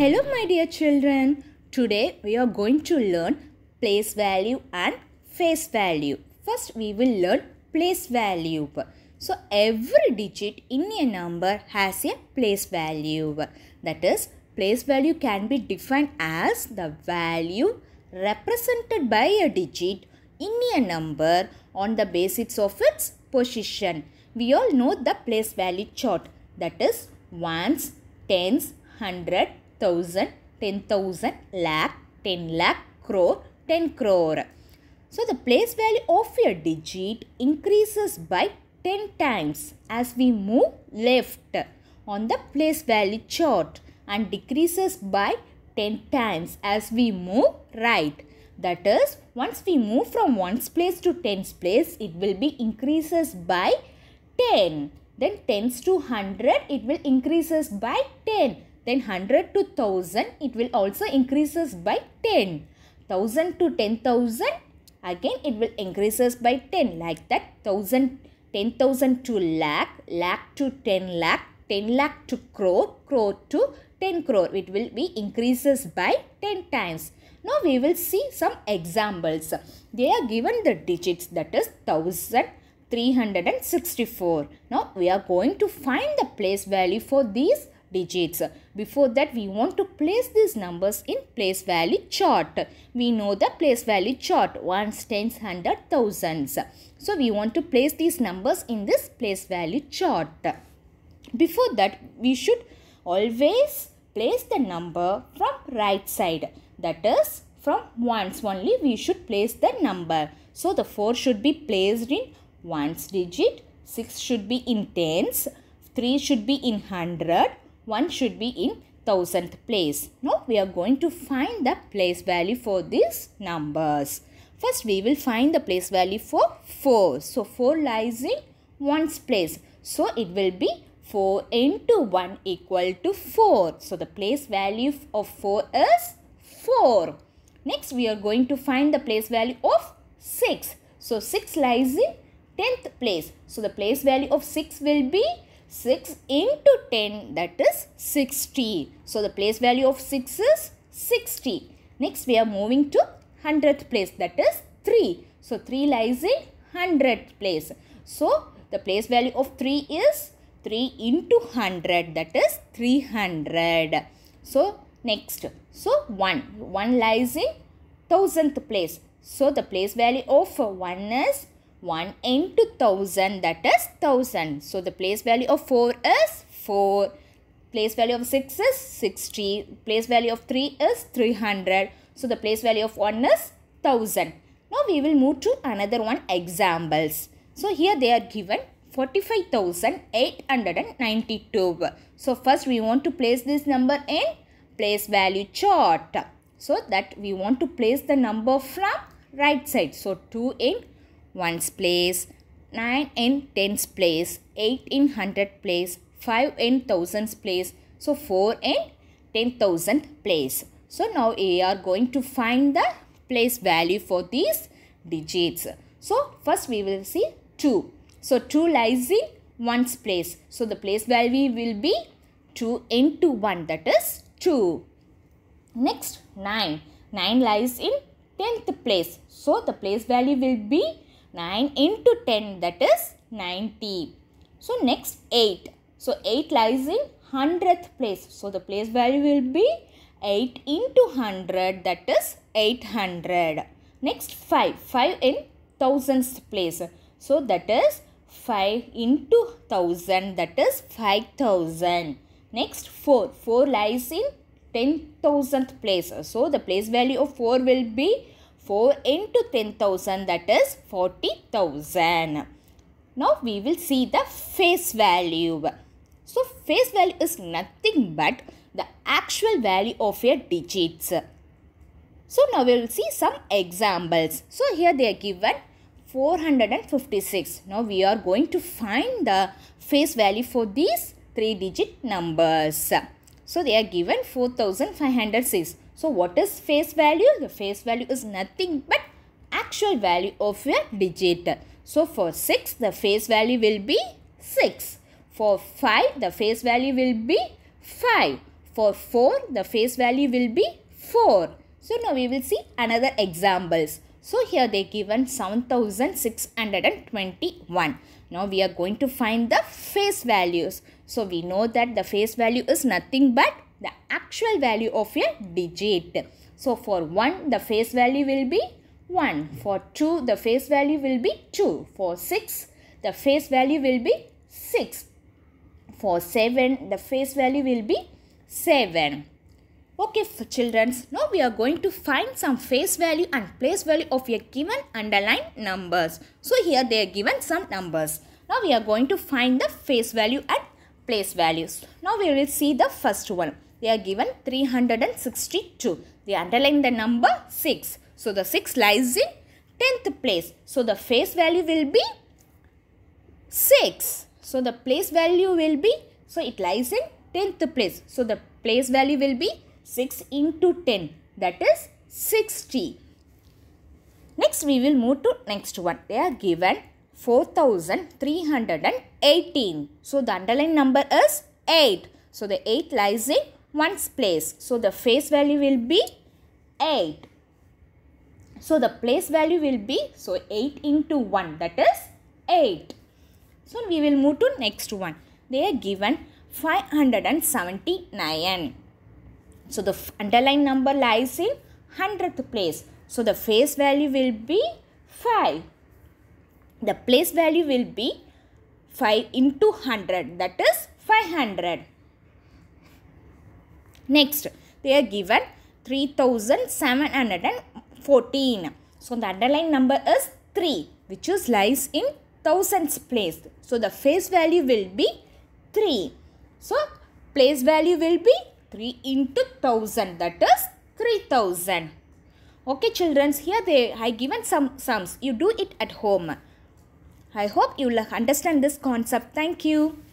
Hello my dear children. Today we are going to learn place value and face value. First we will learn place value. So every digit in a number has a place value. That is place value can be defined as the value represented by a digit in a number on the basis of its position. We all know the place value chart that is ones, tens, hundred, thousand, ten thousand, lakh, ten lakh, crore, ten crore. So the place value of a digit increases by 10 times as we move left on the place value chart and decreases by 10 times as we move right. That is, once we move from 1's place to 10's place, it will be increases by 10. Then tens to 100, it will increases by 10. Then 100 to 1000, it will also increases by 10. 1000 to 10,000, again it will increases by 10. Like that, 1000, 10,000 to lakh, lakh to 10 lakh, 10 lakh to crore, crore to 10 crore. It will be increases by 10 times. Now we will see some examples. They are given the digits that is 1000, 364. Now we are going to find the place value for these digits. Before that we want to place these numbers in place value chart. We know the place value chart ones, tens, hundred, thousands. So we want to place these numbers in this place value chart. Before that we should always place the number from right side that is from ones only we should place the number. So the 4 should be placed in ones digit, 6 should be in tens, 3 should be in 100, 1 should be in thousandth place. Now we are going to find the place value for these numbers. First we will find the place value for 4. So 4 lies in 1's place. So it will be 4 into 1 equal to 4. So the place value of 4 is 4. Next we are going to find the place value of 6. So 6 lies in 10th place. So the place value of 6 will be 6 into 10 that is 60. So the place value of 6 is 60. Next we are moving to 100th place that is 3. So 3 lies in 100th place. So the place value of 3 is 3 into 100 that is 300. So next. So 1. 1 lies in 1000th place. So the place value of 1 is 1 into 1000 that is 1000. So the place value of 4 is 4. Place value of 6 is 60. Place value of 3 is 300. So the place value of 1 is 1000. Now we will move to another one examples. So here they are given 45,892. So first we want to place this number in place value chart. So that we want to place the number from right side. So 2 in ones place, 9 in tens place, 8 in hundred place, 5 in thousands place, so 4 in 10,000 place. So now we are going to find the place value for these digits. So first we will see 2. So 2 lies in 1's place. So the place value will be 2 into 1 that is 2. Next 9. 9 lies in 10th place. So the place value will be 9 into 10 that is 90. So next 8. So 8 lies in 100th place. So the place value will be 8 into 100 that is 800. Next 5. 5 in thousandth place. So that is 5 into 1000 that is 5000. Next 4. 4 lies in 10,000th place. So the place value of 4 will be 4 into 10,000 that is 40,000. Now we will see the face value. So face value is nothing but the actual value of your digits. So now we will see some examples. So here they are given 456. Now we are going to find the face value for these three digit numbers. So they are given 4506. So what is face value? The face value is nothing but actual value of your digit. So for 6, the face value will be 6. For 5, the face value will be 5. For 4, the face value will be 4. So now we will see another examples. So here they given 7621. Now we are going to find the face values. So we know that the face value is nothing but actual value of a digit. So for 1 the face value will be 1. For 2 the face value will be 2. For 6 the face value will be 6. For 7 the face value will be 7. Okay for children, now we are going to find some face value and place value of a given underlined numbers. So here they are given some numbers. Now we are going to find the face value and place values. Now we will see the first one they are given 362. They underline the number 6. So the 6 lies in 10th place. So the face value will be 6. So the place value will be, so it lies in 10th place. So the place value will be 6 into 10 that is 60. Next we will move to next one. They are given 4318. So the underlying number is 8. So the 8 lies in ones place. So the face value will be 8. So the place value will be, so 8 into 1 that is 8. So we will move to next one. They are given 579. So the underlying number lies in 100th place. So the face value will be 5. The place value will be 5 into 100 that is 500. Next, they are given 3714. So, the underlying number is 3 which is lies in thousands place. So, the face value will be 3. So, place value will be 3 into 1000 that is 3000. Okay children. here they I given some sums. You do it at home. I hope you will understand this concept. Thank you.